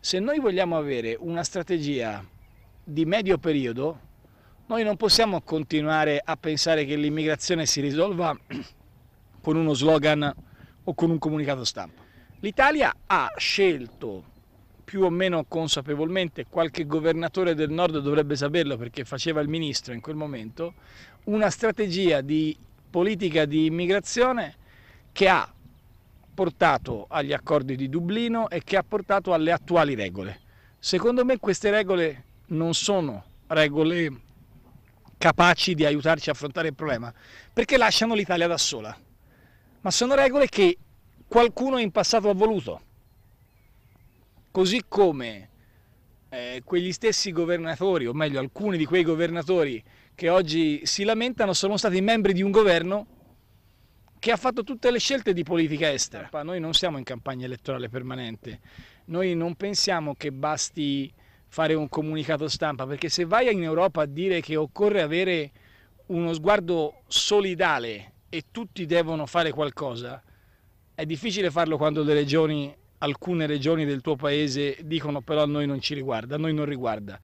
Se noi vogliamo avere una strategia di medio periodo, noi non possiamo continuare a pensare che l'immigrazione si risolva con uno slogan o con un comunicato stampa. L'Italia ha scelto più o meno consapevolmente, qualche governatore del nord dovrebbe saperlo perché faceva il ministro in quel momento, una strategia di politica di immigrazione che ha portato agli accordi di Dublino e che ha portato alle attuali regole. Secondo me queste regole non sono regole capaci di aiutarci a affrontare il problema, perché lasciano l'Italia da sola, ma sono regole che qualcuno in passato ha voluto, così come eh, quegli stessi governatori, o meglio alcuni di quei governatori che oggi si lamentano, sono stati membri di un governo che ha fatto tutte le scelte di politica estera. Noi non siamo in campagna elettorale permanente, noi non pensiamo che basti fare un comunicato stampa, perché se vai in Europa a dire che occorre avere uno sguardo solidale e tutti devono fare qualcosa, è difficile farlo quando le regioni, alcune regioni del tuo paese dicono però a noi non ci riguarda, a noi non riguarda.